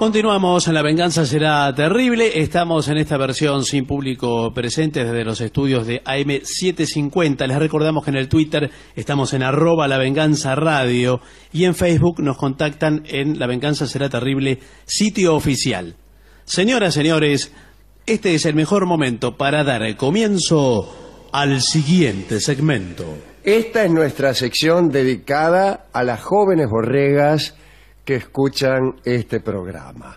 Continuamos en La Venganza Será Terrible. Estamos en esta versión sin público presente desde los estudios de AM750. Les recordamos que en el Twitter estamos en arroba La Venganza Radio y en Facebook nos contactan en La Venganza Será Terrible, sitio oficial. Señoras, señores, este es el mejor momento para dar comienzo al siguiente segmento. Esta es nuestra sección dedicada a las jóvenes borregas que escuchan este programa.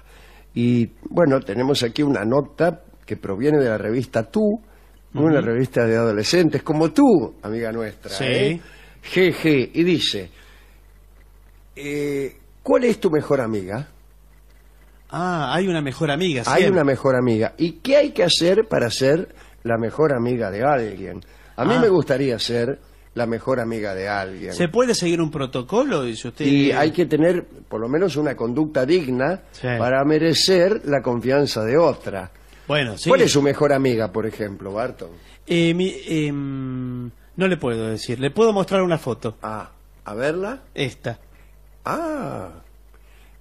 Y bueno, tenemos aquí una nota que proviene de la revista Tú, una revista de adolescentes como tú, amiga nuestra. GG, ¿eh? y dice, eh, ¿cuál es tu mejor amiga? Ah, hay una mejor amiga. Hay una mejor amiga. ¿Y qué hay que hacer para ser la mejor amiga de alguien? A mí ah. me gustaría ser la mejor amiga de alguien. ¿Se puede seguir un protocolo? Dice usted? Y hay que tener por lo menos una conducta digna para merecer la confianza de otra. Bueno, ¿Cuál es su mejor amiga, por ejemplo, Barton? Eh, em, no le puedo decir. Le puedo mostrar una foto. Ah, ¿a verla? Esta. Ah,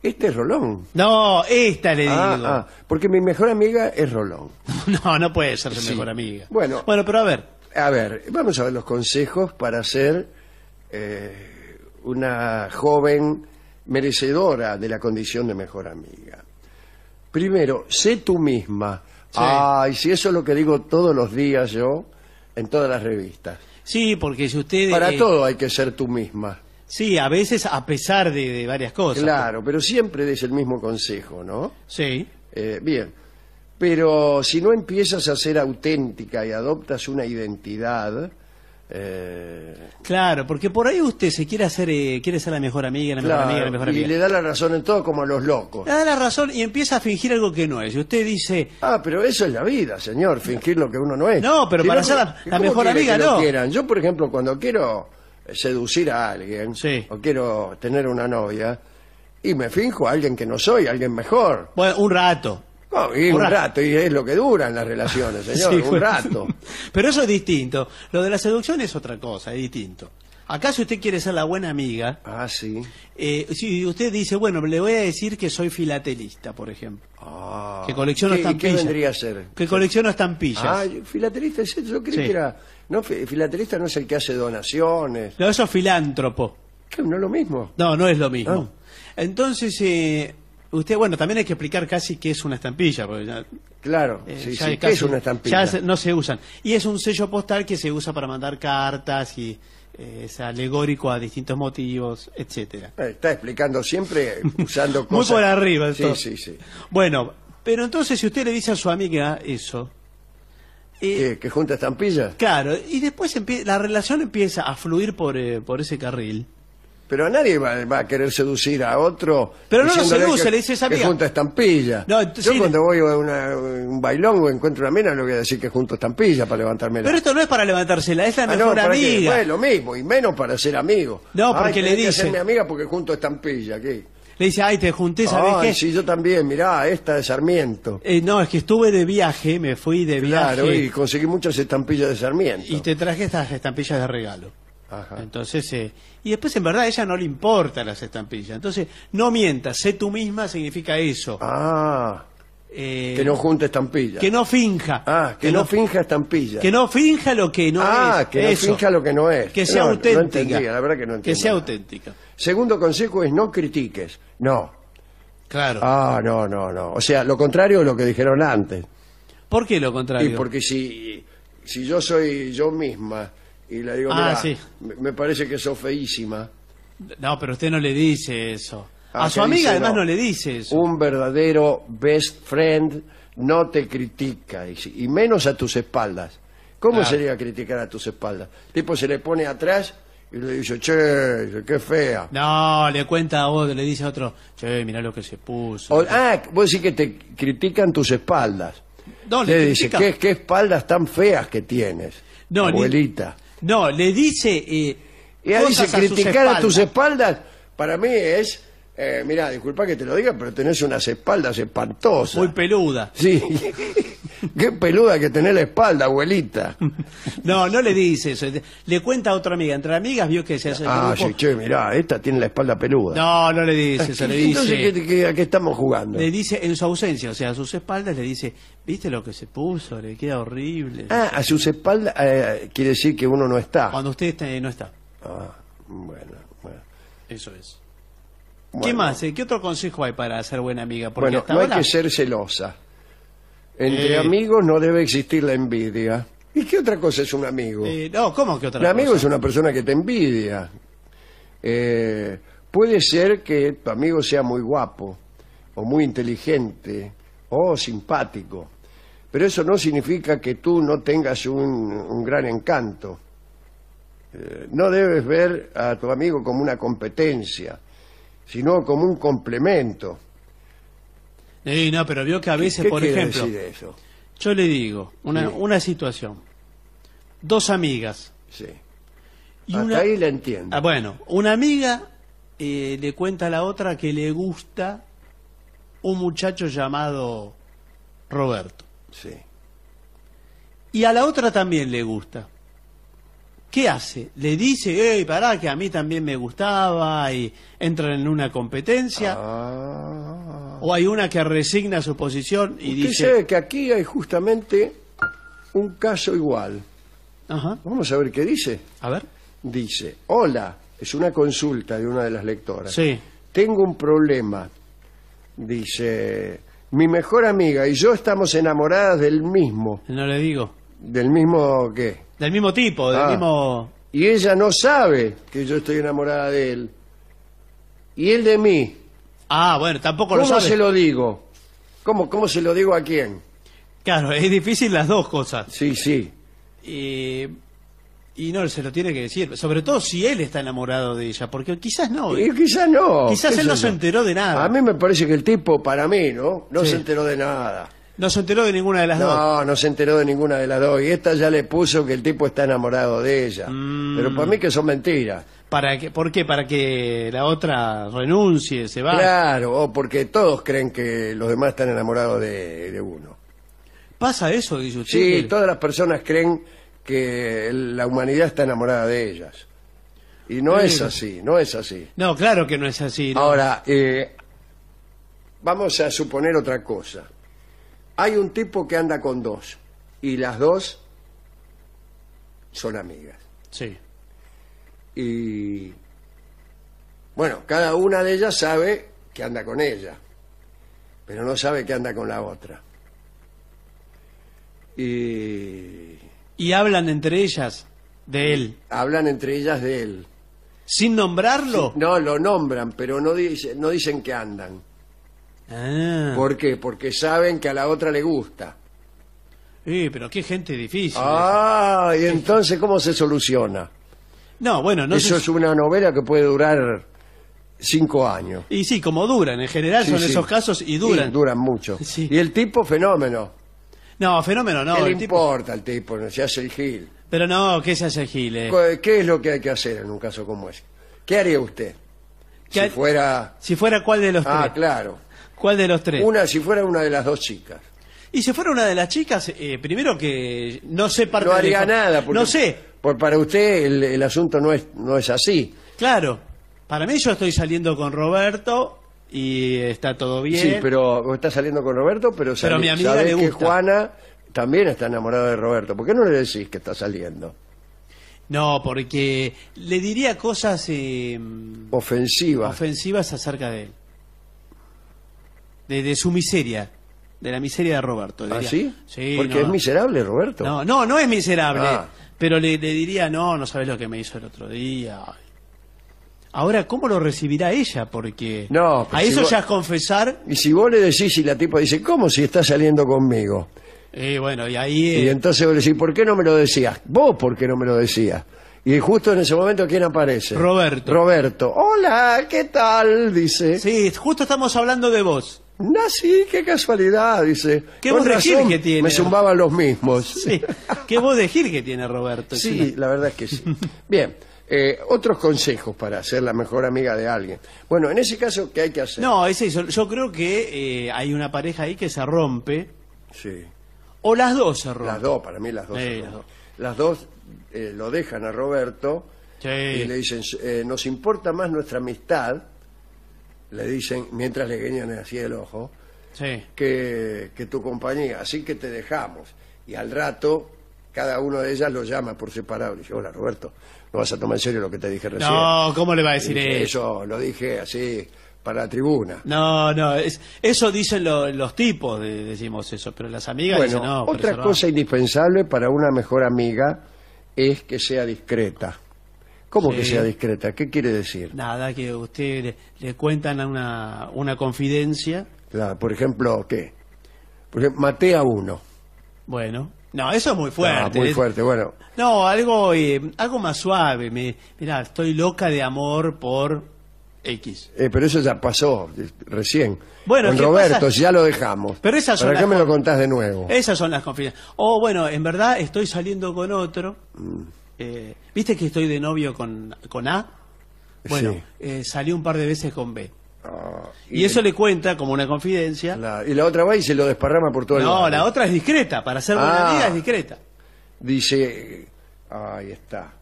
este es Rolón. No, esta le ah, digo. Ah, porque mi mejor amiga es Rolón. no, no puede ser su mejor amiga. Bueno, bueno, pero a ver. A ver, vamos a ver los consejos para ser eh, una joven merecedora de la condición de mejor amiga. Primero, sé tú misma. Sí. Ay, si eso es lo que digo todos los días yo, en todas las revistas. Sí, porque si ustedes Para eh, todo hay que ser tú misma. Sí, a veces a pesar de, varias cosas. Claro, pero siempre es el mismo consejo, ¿no? Sí. Eh, bien, pero si no empiezas a ser auténtica y adoptas una identidad, eh, Claro, porque por ahí usted se quiere hacer, eh, quiere ser la mejor amiga, la mejor amiga, la mejor amiga. Y le da la razón en todo como a los locos. Le da la razón y empieza a fingir algo que no es. Y usted dice... Ah, pero eso es la vida, señor, fingir lo que uno no es. No, pero para ser la, mejor amiga no. Yo, por ejemplo, cuando quiero eh, seducir a alguien, o quiero tener una novia, y me finjo a alguien que no soy, alguien mejor. Bueno, un rato. No, y un, rato. y es lo que duran las relaciones, señor, un rato. Pero eso es distinto. Lo de la seducción es otra cosa, es distinto. Acá si usted quiere ser la buena amiga, ah, sí. Eh, si usted dice, bueno, le voy a decir que soy filatelista, por ejemplo. Ah, que colecciono estampillas. ¿Qué vendría a ser? Que colecciono estampillas. Ah, filatelista es eso, yo creí que era... No, filatelista no es el que hace donaciones. No, eso es filántropo. ¿No es lo mismo? No, no es lo mismo. Ah. Entonces, eh, Usted, bueno, también hay que explicar casi qué es una estampilla. Porque ya, claro, eh, es una estampilla. Ya no se usan. Y es un sello postal que se usa para mandar cartas y eh, es alegórico a distintos motivos, etcétera. Eh, está explicando siempre usando cosas. Muy por arriba. Sí, sí, sí. Bueno, pero entonces si usted le dice a su amiga eso... ¿Que junta estampillas? Claro, y después la relación empieza a fluir por, por ese carril. Pero a nadie va, a querer seducir a otro. Pero no lo seduce, le dice esa Que junta estampilla. No, Yo cuando voy a un bailón o encuentro una mina, no voy a decir que junto estampilla para levantarme Pero esto no es para levantársela, es la ah, mejor no, amiga. lo mismo, y menos para ser amigo. No, porque que le dice. mi amiga porque junto estampilla aquí. Le dice, ay, te junté, ¿sabes ay, Sí, yo también, mirá, esta de Sarmiento. Eh, no, es que estuve de viaje, me fui de viaje. Claro, y conseguí muchas estampillas de Sarmiento. Y te traje estas estampillas de regalo. Entonces, eh, y después en verdad a ella no le importa las estampillas. Entonces, no mientas, sé tú misma significa eso. Ah. Eh, que no junte estampillas. Que no finja. Ah, que, no, finja estampillas. Que no finja lo que no ah, es. que no finja lo que no es. Que sea auténtica. la verdad que no Que sea auténtica. Segundo consejo es no critiques. No. Claro. Ah, no, no, no. O sea, lo contrario de lo que dijeron antes. ¿Por qué lo contrario? Y porque si, si yo soy yo misma y le digo, ah, me, parece que sos feísima. No, pero usted no le dice eso. Ah, a su amiga además no. le dice eso. Un verdadero best friend no te critica, y menos a tus espaldas. ¿Cómo sería criticar a tus espaldas? Tipo se le pone atrás y le dice, che, qué fea. No, le cuenta a vos, le dice a otro, che, mirá lo que se puso. ah, vos decís que te critican tus espaldas. No, le, le dice, ¿Qué, espaldas tan feas que tienes, no, abuelita. No, le dice. Eh, ella dice, criticar a tus espaldas, para mí es eh, mira, disculpa que te lo diga, pero tenés unas espaldas espantosas. Muy peluda. Sí. Qué peluda que tenés la espalda, abuelita. No, no le dice eso. Le cuenta a otra amiga. Entre amigas vio que se hace. Ah, sí, che, mirá, esta tiene la espalda peluda. No, no le dice eso. Le dice, ¿qué, a qué estamos jugando? Le dice en su ausencia, o sea, a sus espaldas, le dice, ¿viste lo que se puso? Le queda horrible. Ah, a sus espaldas eh, quiere decir que uno no está. Cuando usted está, no está. Ah, bueno, bueno. Eso es. ¿Qué más? ¿Qué otro consejo hay para ser buena amiga? bueno, no hay que ser celosa. Entre eh, amigos no debe existir la envidia. ¿Y qué otra cosa es un amigo? Eh, no, ¿cómo que otra cosa? Un amigo es una persona que te envidia. Eh, puede ser que tu amigo sea muy guapo, o muy inteligente, o simpático. Pero eso no significa que tú no tengas un gran encanto. no debes ver a tu amigo como una competencia sino como un complemento. no, pero vio que a veces, por ejemplo, yo le digo una, una situación, dos amigas. Sí. Y una, ahí la entiendo. Ah, bueno, una amiga eh, le cuenta a la otra que le gusta un muchacho llamado Roberto. Sí. Y a la otra también le gusta. ¿qué hace? Le dice, hey, pará, que a mí también me gustaba y entra en una competencia. Ah. O hay una que resigna su posición y Usted dice... que aquí hay justamente un caso igual. Vamos a ver qué dice. A ver. Dice, hola, es una consulta de una de las lectoras. Sí. Tengo un problema. Dice, mi mejor amiga y yo estamos enamoradas del mismo. No le digo. ¿Del mismo qué? Del mismo tipo, del ah. mismo... Y ella no sabe que yo estoy enamorada de él. Y él de mí. Ah, bueno, tampoco lo ¿Cómo se lo digo? ¿Cómo, ¿Cómo se lo digo a quién? Claro, es difícil las dos cosas. Sí, sí. y no, se lo tiene que decir. Sobre todo si él está enamorado de ella, porque quizás no. ¿eh? quizás no. Quizás él no se enteró de nada. A mí me parece que el tipo, para mí, ¿no? No se enteró de nada. No se enteró de ninguna de las dos. No, no se enteró de ninguna de las dos. Y esta ya le puso que el tipo está enamorado de ella. Mm. Pero para mí que son mentiras. ¿Para qué? ¿Por qué? ¿Para que la otra renuncie, se vaya? Claro, o porque todos creen que los demás están enamorados de, uno. ¿Pasa eso, dice usted? Sí, todas las personas creen que la humanidad está enamorada de ellas. Y no es así, no es así. No, claro que no es así. Ahora, eh, vamos a suponer otra cosa hay un tipo que anda con dos y las dos son amigas. Sí. Y bueno, cada una de ellas sabe que anda con ella, pero no sabe que anda con la otra. Y, y hablan entre ellas de él. Hablan entre ellas de él. ¿Sin nombrarlo? no, lo nombran, pero no, no dicen que andan. Ah. ¿Por qué? Porque saben que a la otra le gusta. Sí, pero qué gente difícil. Ah, y entonces, ¿cómo se soluciona? No, bueno, no Eso es una novela que puede durar cinco años. Y sí, como duran, en general son esos casos y duran. duran mucho. Y el tipo, fenómeno. No, fenómeno no. No importa el tipo? Se hace el gil. Pero no, ¿qué se hace el gil? Eh. ¿Qué es lo que hay que hacer en un caso como ese? ¿Qué haría usted? si fuera... Si fuera cuál de los ah, tres. Ah, claro. ¿Cuál de los tres? Una, si fuera una de las dos chicas. Y si fuera una de las chicas, eh, primero que no sé parte No haría nada. no sé. Por, para usted el, asunto no es, no es así. Claro. Para mí yo estoy saliendo con Roberto y está todo bien. Sí, pero está saliendo con Roberto, pero, mi que Juana también está enamorada de Roberto. ¿Por qué no le decís que está saliendo? No, porque le diría cosas... Eh, ofensivas. Ofensivas acerca de él de, su miseria. De la miseria de Roberto. ¿Ah, sí? sí Porque es miserable, Roberto. No, no, no es miserable. Ah. Pero le, diría, no, no sabes lo que me hizo el otro día. Ahora, ¿cómo lo recibirá ella? Porque no, a pues, eso ya es confesar. Y si vos le decís y la tipa dice, ¿cómo si está saliendo conmigo? Y bueno, y ahí. Y entonces vos le decís, ¿por qué no me lo decías? Vos, ¿por qué no me lo decías? Y justo en ese momento, ¿quién aparece? Roberto. Roberto. Hola, ¿qué tal? Dice. Sí, justo estamos hablando de vos. ¡No sí, qué casualidad, dice. ¿Qué que tiene? Me zumbaban los mismos. Sí, qué voz de Gil que tiene Roberto. Sí, la verdad es que sí. Bien, eh, otros consejos para ser la mejor amiga de alguien. Bueno, en ese caso, ¿qué hay que hacer? No, es Yo creo que eh, hay una pareja ahí que se rompe. Sí. O las dos se rompen. Las dos, para mí las dos. las dos, eh, lo dejan a Roberto y le dicen, nos importa más nuestra amistad le dicen, mientras le guiñan así el ojo, que, tu compañía, así que te dejamos. Y al rato, cada uno de ellas lo llama por separado. Y dice, hola Roberto, no vas a tomar en serio lo que te dije recién. No, ¿cómo le va a decir eso? eso? lo dije así, para la tribuna. No, no, eso dicen los tipos, decimos eso, pero las amigas bueno, dicen no. Otra cosa indispensable para una mejor amiga es que sea discreta. ¿Cómo que sea discreta? ¿Qué quiere decir? Nada, que usted le, cuentan una, una confidencia. Claro, por ejemplo, ¿qué? Por ejemplo, maté a uno. Bueno, no, eso es muy fuerte. No, ah, muy fuerte, bueno. No, algo, eh, algo más suave. mirá, estoy loca de amor por X. Eh, pero eso ya pasó recién. Bueno, Con Roberto, ya lo dejamos. Pero esas son ¿Para qué me lo contás de nuevo? Esas son las confidencias. O oh, bueno, en verdad estoy saliendo con otro. Mm. Eh, ¿Viste que estoy de novio con, con A? Bueno, eh, salió un par de veces con B. Ah, y, eso le cuenta como una confidencia. y la otra va y se lo desparrama por todo el el No, la otra es discreta, para ser buena ah. es discreta. Dice, ahí está,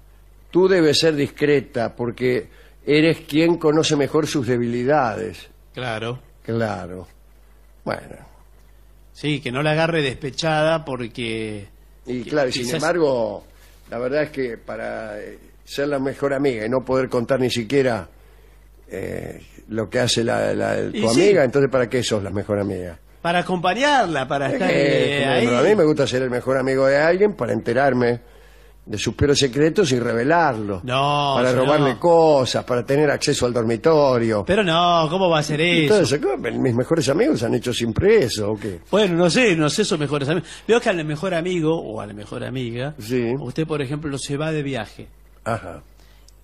tú debes ser discreta porque eres quien conoce mejor sus debilidades. Claro. Claro. Bueno. Sí, que no la agarre despechada porque... Y claro, sin embargo la verdad es que para eh, ser la mejor amiga y no poder contar ni siquiera eh, lo que hace la, tu amiga, entonces ¿para qué sos la mejor amiga? Para acompañarla, para estar eh, ahí. a mí me gusta ser el mejor amigo de alguien para enterarme de sus peores secretos y revelarlo. No, para robarle cosas, para tener acceso al dormitorio. Pero no, ¿cómo va a ser eso? mis mejores amigos han hecho siempre eso, ¿o qué? Bueno, no sé, no sé sus mejores amigos. Veo que al mejor amigo o a la mejor amiga, usted, por ejemplo, se va de viaje. Ajá.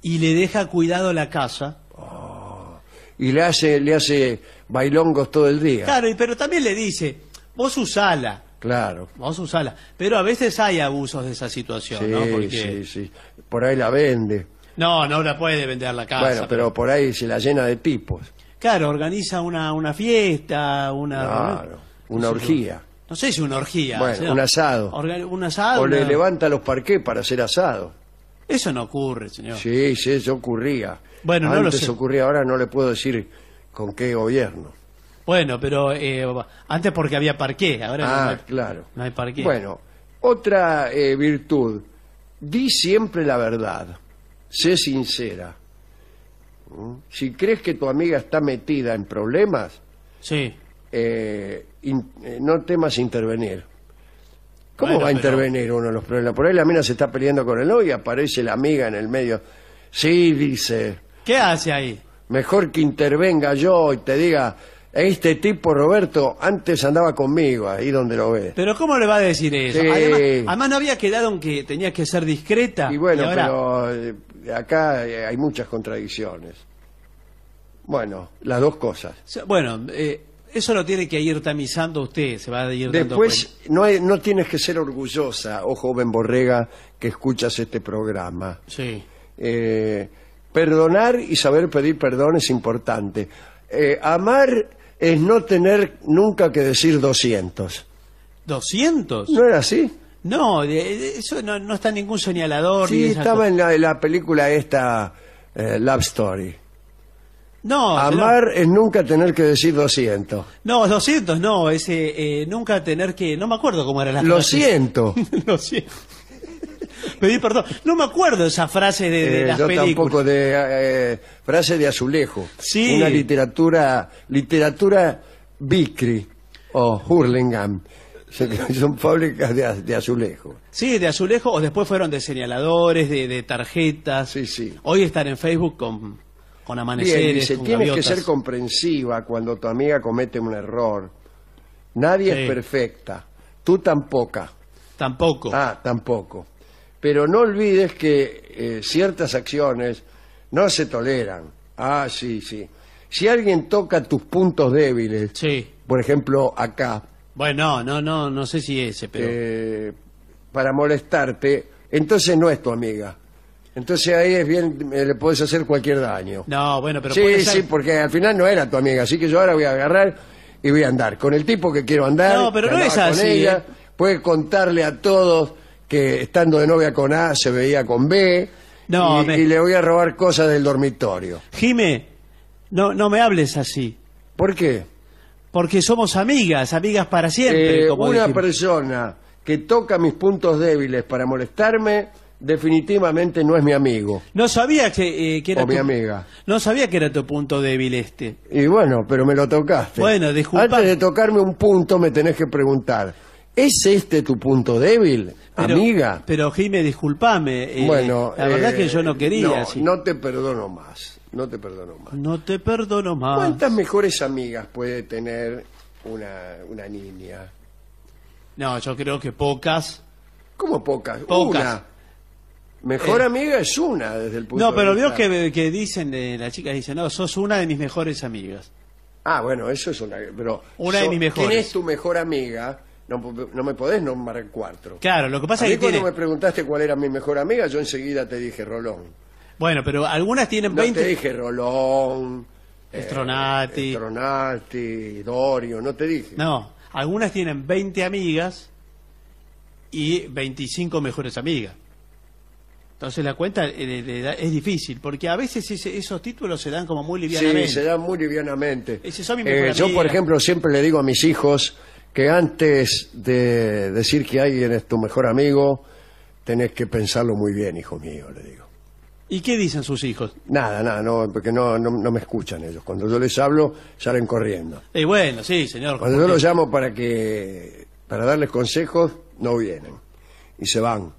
Y le deja cuidado la casa. Oh. Y le hace, le hace bailongos todo el día. Claro, pero también le dice, vos usala Claro. Vamos a usarla. Pero a veces hay abusos de esa situación, ¿no? Porque... Sí, sí. Por ahí la vende. No, no la puede vender la casa. Bueno, pero, por ahí se la llena de tipos. Claro, organiza una, una fiesta, una... Claro, una orgía. no sé si una orgía. Bueno, un asado. Un asado. O le levanta los parqués para hacer asado. Eso no ocurre, señor. Sí, sí, eso ocurría. Bueno, Antes no lo sé. ocurría, ahora no le puedo decir con qué gobierno. Bueno, pero eh, antes porque había parqué, ahora no, ah, hay, claro. no hay parqué. Bueno, otra eh, virtud, di siempre la verdad, sé sincera. Mm, si crees que tu amiga está metida en problemas, sí. Eh, no temas intervenir. ¿Cómo va a intervenir uno en los problemas? Por ahí la mina se está peleando con el novio y aparece la amiga en el medio. Sí, dice. ¿Qué hace ahí? Mejor que intervenga yo y te diga, este tipo, Roberto, antes andaba conmigo, ahí donde lo ves. Pero ¿cómo le va a decir eso? Además, no había quedado aunque que tenías que ser discreta. Y bueno, pero eh, acá eh, hay muchas contradicciones. Bueno, las dos cosas. Bueno, eh, eso lo tiene que ir tamizando usted, se va a ir Después, no, tienes que ser orgullosa, oh joven borrega, que escuchas este programa. Sí. perdonar y saber pedir perdón es importante. amar es no tener nunca que decir 200. ¿200? ¿No era así? No, eso no, está en ningún señalador. Sí, estaba en la, película esta, eh, Love Story. No, Amar es nunca tener que decir 200. no, 200 no, ese eh, nunca tener que... No me acuerdo cómo era la Lo siento. Lo siento. pedí perdón. No me acuerdo esa frase de, de eh, las yo tampoco de eh, eh, frase de azulejo. Sí. Una literatura, literatura Bicri o Hurlingham. Son fábricas de, azulejo. Sí, de azulejo, o después fueron de señaladores, de, tarjetas. Sí, sí. Hoy están en Facebook con, con amaneceres. Bien, dice, tienes que ser comprensiva cuando tu amiga comete un error. Nadie es perfecta. Tú tampoco. Tampoco. Ah, tampoco pero no olvides que eh, ciertas acciones no se toleran. Ah, sí, sí. Si alguien toca tus puntos débiles, sí. por ejemplo, acá. Bueno, no, no, no sé si ese, pero... Eh, para molestarte, entonces no es tu amiga. Entonces ahí es bien, eh, le puedes hacer cualquier daño. No, bueno, pero... Sí, sí, porque al final no era tu amiga, así que yo ahora voy a agarrar y voy a andar con el tipo que quiero andar. No, pero no es así. ella, Puede contarle a todos que estando de novia con A se veía con B. y, le voy a robar cosas del dormitorio. Jime, no, no me hables así. ¿Por qué? Porque somos amigas, amigas para siempre. Eh, una persona que toca mis puntos débiles para molestarme definitivamente no es mi amigo. No sabía que, eh, era tu... amiga. No sabía que era tu punto débil este. Y bueno, pero me lo tocaste. Bueno, Antes de tocarme un punto me tenés que preguntar ¿Es este tu punto débil, amiga? Pero Jimé, disculpame. Eh, bueno, la verdad es que yo no eh, quería. No, no te perdono más. No te perdono más. No te perdono más. ¿Cuántas mejores amigas puede tener una, una niña? No, yo creo que pocas. ¿Cómo pocas? Una. Mejor eh. amiga es una desde el punto No, pero dios veo que, que dicen, de las chicas dicen, no, sos una de mis mejores amigas. Ah, bueno, eso es una... Pero una de mis mejores. ¿Quién es tu mejor amiga? No, me podés nombrar cuatro. Claro, lo que pasa es que. Cuando me preguntaste cuál era mi mejor amiga, yo enseguida te dije Rolón. Bueno, pero algunas tienen no te dije Rolón, Estronati. Eh, Estronati, Dorio, no te dije. No, algunas tienen 20 amigas y 25 mejores amigas. Entonces la cuenta eh, es difícil, porque a veces esos títulos se dan como muy livianamente. Sí, se dan muy livianamente. Eh, yo, por ejemplo, siempre le digo a mis hijos que antes de decir que alguien es tu mejor amigo, tenés que pensarlo muy bien, hijo mío, le digo. ¿Y qué dicen sus hijos? Nada, nada, no, porque no, no, me escuchan ellos. Cuando yo les hablo, salen corriendo. Y bueno, sí, señor. Cuando yo los llamo para que para darles consejos, no vienen. Y se van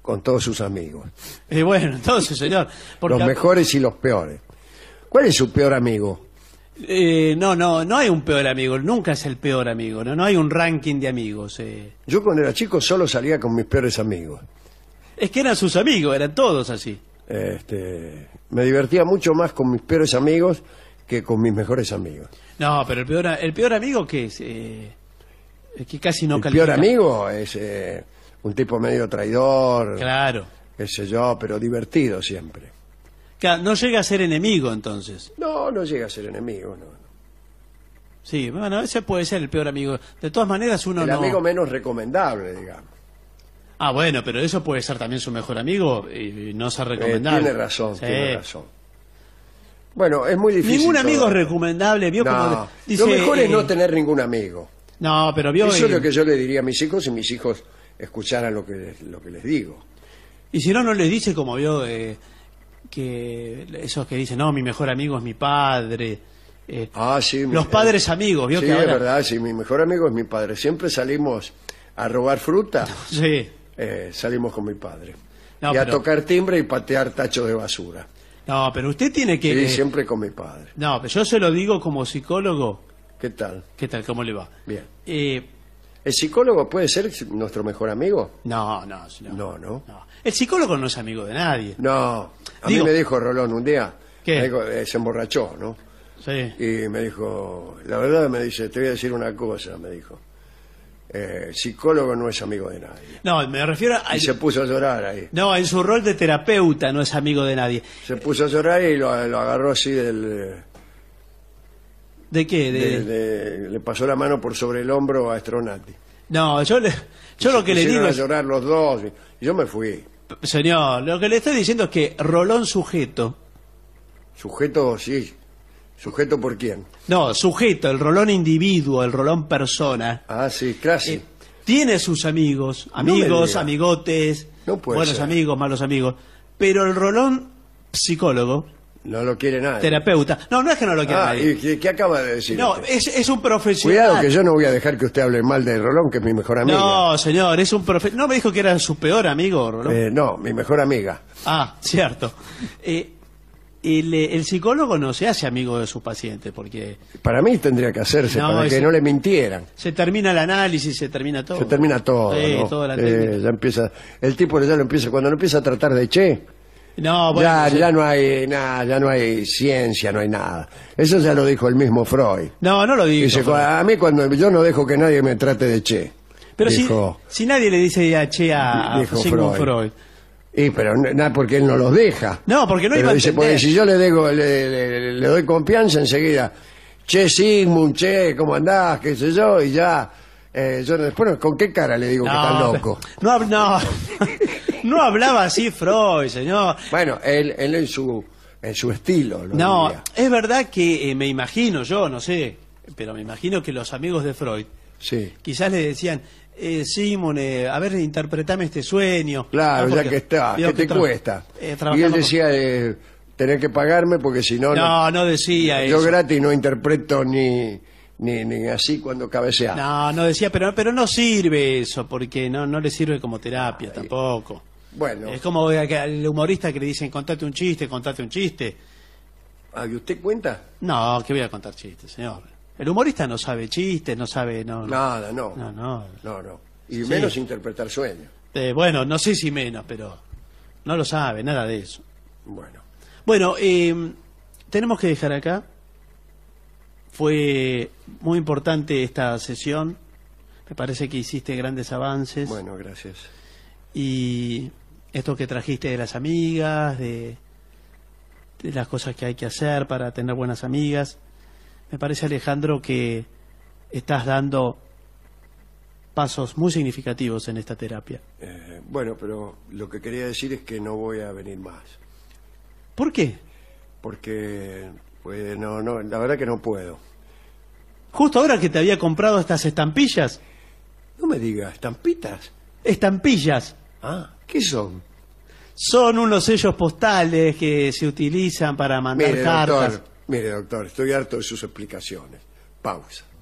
con todos sus amigos. Y bueno, entonces, señor. Los mejores y los peores. ¿Cuál es su peor amigo? Eh, no, no, no hay un peor amigo, nunca es el peor amigo, no, no hay un ranking de amigos. Eh. Yo cuando era chico solo salía con mis peores amigos. Es que eran sus amigos, eran todos así. Este, me divertía mucho más con mis peores amigos que con mis mejores amigos. No, pero el peor, el peor amigo que es, eh, que casi no el peor amigo es un tipo medio traidor. Claro. Qué sé yo, pero divertido siempre no llega a ser enemigo entonces. No, no llega a ser enemigo, no. Sí, bueno, ese puede ser el peor amigo. De todas maneras, uno el amigo menos recomendable, digamos. Ah, bueno, pero eso puede ser también su mejor amigo y, no ser eh, recomendable. tiene razón, tiene razón. Bueno, es muy difícil. Ningún amigo recomendable. Vio no, como lo mejor es no eh, tener ningún amigo. No, pero vio. Eso es lo que yo le diría a mis hijos si mis hijos escucharan lo que les, lo que les digo. Y si no, no les dice como vio. Eh, que esos que dicen, no, mi mejor amigo es mi padre. Eh, ah, sí, los eh, padres amigos, ¿vio? Sí, es verdad, sí, mi mejor amigo es mi padre. Siempre salimos a robar fruta. sí. Eh, salimos con mi padre. y a tocar timbre y patear tachos de basura. No, pero usted tiene que... Sí, siempre con mi padre. No, pero yo se lo digo como psicólogo. ¿Qué tal? ¿Qué tal? ¿Cómo le va? Bien. ¿El psicólogo puede ser nuestro mejor amigo? no, no. No, no. no. El psicólogo no es amigo de nadie. No. A mí me dijo Rolón un día, que eh, se emborrachó, ¿no? Sí. Y me dijo, la verdad me dice, te voy a decir una cosa, me dijo. Eh, psicólogo no es amigo de nadie. No, me refiero a... Y se puso a llorar ahí. No, en su rol de terapeuta no es amigo de nadie. Se puso a llorar y lo, agarró así del... ¿De qué? De... le pasó la mano por sobre el hombro a Estronati No, yo, le, yo lo que le digo... A llorar los dos. Y yo me fui. Señor, lo que le estoy diciendo es que Rolón sujeto. Sujeto, sí. ¿Sujeto por quién? No, sujeto, el Rolón individuo, el Rolón persona. Ah, sí, clase. Eh, tiene sus amigos, amigos, amigotes, buenos amigos, malos amigos. Pero el Rolón psicólogo no lo quiere nadie. Terapeuta. No, no es que no lo quiera ah, nadie. ¿y qué, acaba de decir? No, es, es un profesional. Cuidado, que yo no voy a dejar que usted hable mal de Rolón, que es mi mejor amigo. No, señor, es un profesional. ¿No me dijo que era su peor amigo, Rolón? Eh, no, mi mejor amiga. Ah, cierto. Eh, eh, el, psicólogo no se hace amigo de su paciente? porque... Para mí tendría que hacerse, para que no le mintieran. Se termina el análisis, se termina todo. Se termina todo, ya empieza, el tipo ya lo empieza, cuando lo empieza a tratar de che, ya, ya no hay nada, ya no hay ciencia, no hay nada. Eso ya lo dijo el mismo Freud. No, no lo dijo a mí cuando yo no dejo que nadie me trate de che. Pero si, nadie le dice a che a, Sigmund Freud. Y pero nada porque él no los deja. No, porque no iba a si yo le, le, doy confianza enseguida, che Sigmund, che, ¿cómo andás? qué sé yo, y ya. Eh, yo después, ¿con qué cara le digo que está loco? No, no. No hablaba así Freud, señor. Bueno, él, en, su, en su estilo. no, es verdad que eh, me imagino, yo no sé, pero me imagino que los amigos de Freud sí. quizás le decían, eh, Simón, a ver, interpretame este sueño. Claro, ah, ya que está, ¿qué te cuesta? Eh, y él decía, eh, tenés que pagarme porque si no... No, no decía eso. Yo gratis no interpreto ni, ni, ni, así cuando cabecea. No, no decía, pero, pero no sirve eso, porque no, no le sirve como terapia tampoco. Es como el humorista que le dicen, contate un chiste, contate un chiste. Ah, ¿y usted cuenta? No, que voy a contar chistes, señor. El humorista no sabe chistes, no sabe... Nada, no. No, no. Y menos interpretar sueños. Eh, bueno, no sé si menos, pero no lo sabe, nada de eso. Bueno. Bueno, em, tenemos que dejar acá. Fue muy importante esta sesión. Me parece que hiciste grandes avances. Bueno, gracias. Y esto que trajiste de las amigas, de, las cosas que hay que hacer para tener buenas amigas. Me parece, Alejandro, que estás dando pasos muy significativos en esta terapia. Eh, bueno, pero lo que quería decir es que no voy a venir más. ¿Por qué? Porque, pues, no, no, la verdad que no puedo. Justo ahora que te había comprado estas estampillas. No me digas, estampitas. Estampillas. Ah. ¿Qué son? Son unos sellos postales que se utilizan para mandar cartas. mire, doctor, estoy harto de sus explicaciones. Pausa.